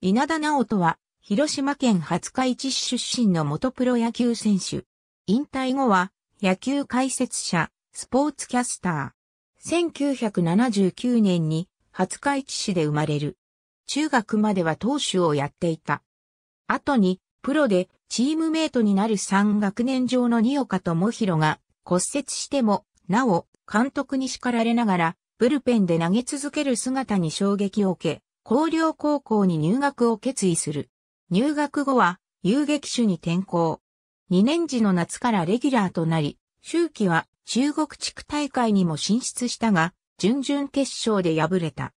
稲田直人は、広島県廿日市市出身の元プロ野球選手。引退後は、野球解説者、スポーツキャスター。1979年に、廿日市市で生まれる。中学までは投手をやっていた。後に、プロでチームメイトになる3学年上の二岡智弘が骨折しても、なお、監督に叱られながら、ブルペンで投げ続ける姿に衝撃を受け、広陵高校に入学を決意する。入学後は遊撃手に転向。2年時の夏からレギュラーとなり、周期は中国地区大会にも進出したが、準々決勝で敗れた。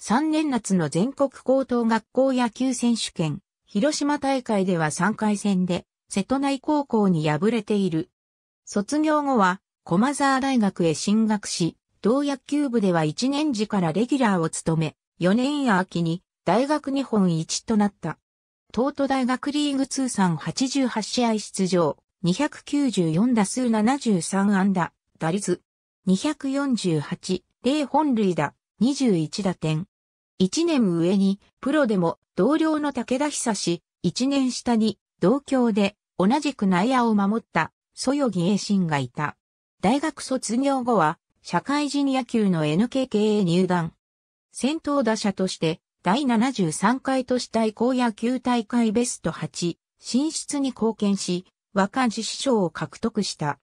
3年夏の全国高等学校野球選手権、広島大会では3回戦で、瀬戸内高校に敗れている。卒業後は、駒沢大学へ進学し、同野球部では1年時からレギュラーを務め、4年や秋に大学日本一となった。東都大学リーグ通算88試合出場、294打数73安打、打率248、0本塁打、21打点。1年上にプロでも同僚の武田久志、1年下に同郷で同じく内野を守ったそよぎ栄心がいた。大学卒業後は社会人野球の NKK へ入団。先頭打者として、第73回都市対抗野球大会ベスト8進出に貢献し、若獅子賞を獲得した。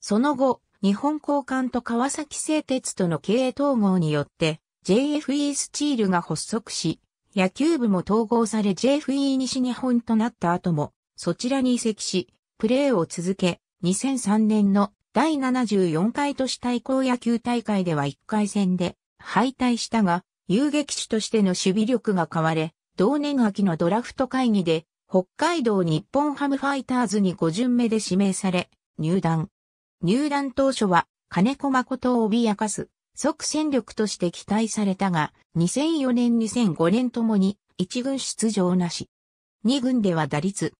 その後、日本交換と川崎製鉄との経営統合によって、JFE スチールが発足し、野球部も統合され JFE 西日本となった後も、そちらに移籍し、プレーを続け、2003年の第74回都市対抗野球大会では1回戦で、敗退したが、遊撃手としての守備力が買われ、同年秋のドラフト会議で、北海道日本ハムファイターズに5巡目で指名され、入団。入団当初は、金子誠を脅かす、即戦力として期待されたが、2004年2005年ともに、1軍出場なし。2軍では打率、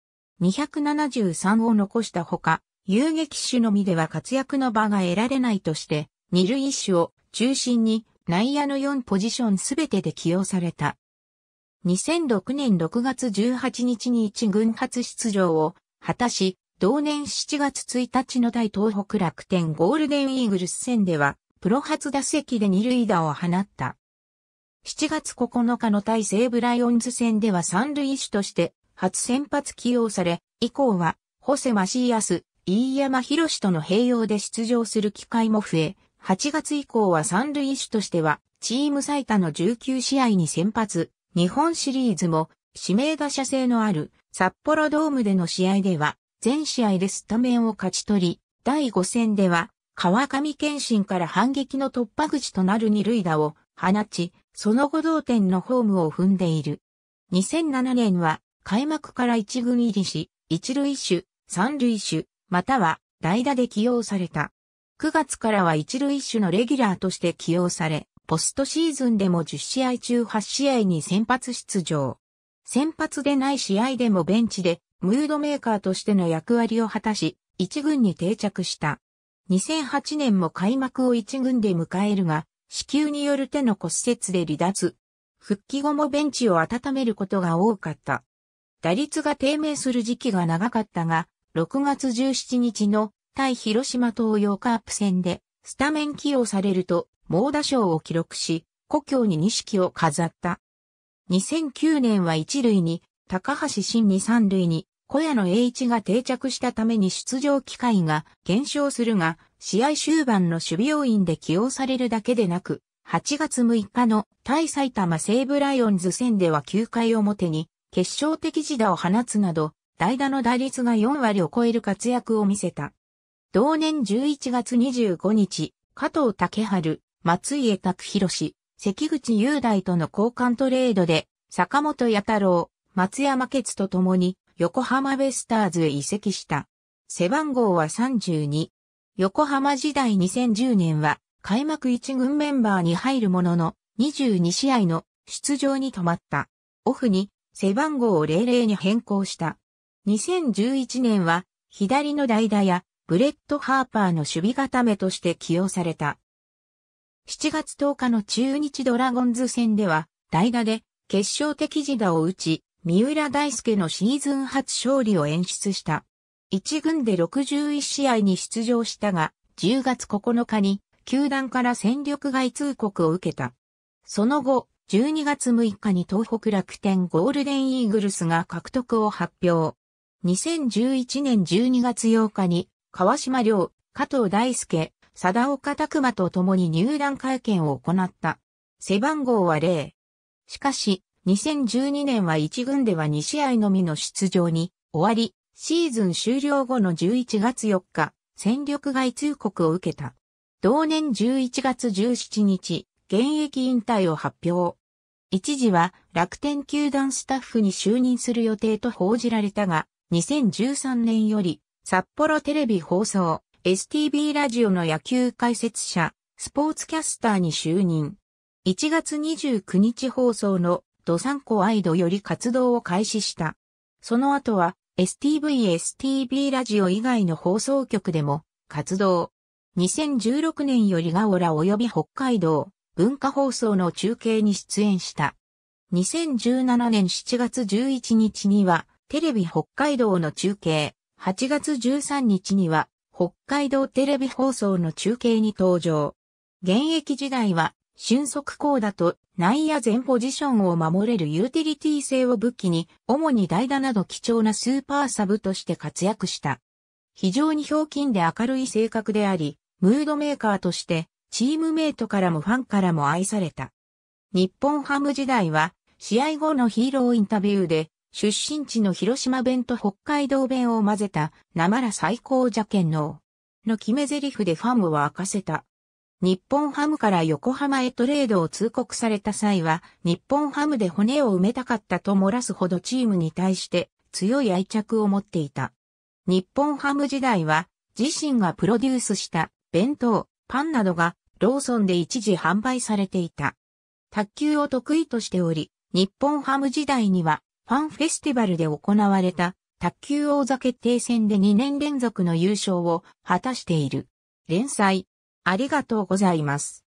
273を残したほか、遊撃手のみでは活躍の場が得られないとして、二塁手を中心に内野の4ポジションすべてで起用された。2006年6月18日に一軍初出場を果たし、同年7月1日の大東北楽天ゴールデンイーグルス戦では、プロ初打席で二塁打を放った。7月9日の対西ブライオンズ戦では三塁手として初先発起用され、以降は、ホセ・マシーアス、飯山博士との併用で出場する機会も増え、8月以降は三塁手としては、チーム最多の19試合に先発、日本シリーズも、指名打者制のある、札幌ドームでの試合では、全試合でスタメンを勝ち取り、第5戦では、川上健信から反撃の突破口となる二塁打を放ち、その後同点のホームを踏んでいる。2007年は、開幕から一軍入りし、一塁手、三塁手、または代打で起用された。9月からは一塁手のレギュラーとして起用され、ポストシーズンでも10試合中8試合に先発出場。先発でない試合でもベンチでムードメーカーとしての役割を果たし、一軍に定着した。2008年も開幕を一軍で迎えるが、子宮による手の骨折で離脱。復帰後もベンチを温めることが多かった。打率が低迷する時期が長かったが、6月17日の対広島東洋カープ戦でスタメン起用されると猛打賞を記録し、故郷に錦を飾った。2009年は一塁に高橋真に三塁に小屋の栄一が定着したために出場機会が減少するが、試合終盤の守備要員で起用されるだけでなく、8月6日の対埼玉西武ライオンズ戦では9回表に決勝的自打を放つなど、代打の打率が4割を超える活躍を見せた。同年11月25日、加藤竹春、松家拓氏、関口雄大との交換トレードで、坂本八太郎、松山傑と共に横浜ベスターズへ移籍した。背番号は32。横浜時代2010年は開幕1軍メンバーに入るものの22試合の出場に止まった。オフに背番号を00に変更した。2011年は左の代打やブレッド・ハーパーの守備固めとして起用された。7月10日の中日ドラゴンズ戦では、代打で決勝的自打を打ち、三浦大輔のシーズン初勝利を演出した。1軍で61試合に出場したが、10月9日に球団から戦力外通告を受けた。その後、12月6日に東北楽天ゴールデンイーグルスが獲得を発表。2011年12月8日に川島良、加藤大輔、貞岡拓馬と共に入団会見を行った。背番号は0。しかし、2012年は1軍では2試合のみの出場に終わり、シーズン終了後の11月4日、戦力外通告を受けた。同年11月17日、現役引退を発表。一時は楽天球団スタッフに就任する予定と報じられたが、2013年より札幌テレビ放送、STB ラジオの野球解説者、スポーツキャスターに就任。1月29日放送のドサンコアイドより活動を開始した。その後は STV、STB ラジオ以外の放送局でも活動。2016年よりガオラ及び北海道文化放送の中継に出演した。2017年7月11日にはテレビ北海道の中継。8月13日には北海道テレビ放送の中継に登場。現役時代は俊足高打と内野全ポジションを守れるユーティリティ性を武器に、主に代打など貴重なスーパーサブとして活躍した。非常に表金で明るい性格であり、ムードメーカーとして、チームメイトからもファンからも愛された。日本ハム時代は、試合後のヒーローインタビューで、出身地の広島弁と北海道弁を混ぜた、なまら最高じゃけんの決め台詞でファンを沸かせた。日本ハムから横浜へトレードを通告された際は、日本ハムで骨を埋めたかったと漏らすほどチームに対して強い愛着を持っていた。日本ハム時代は、自身がプロデュースした弁当、パンなどがローソンで一時販売されていた。卓球を得意としており、日本ハム時代にはファンフェスティバルで行われた卓球王座決定戦で2年連続の優勝を果たしている。連載、ありがとうございます。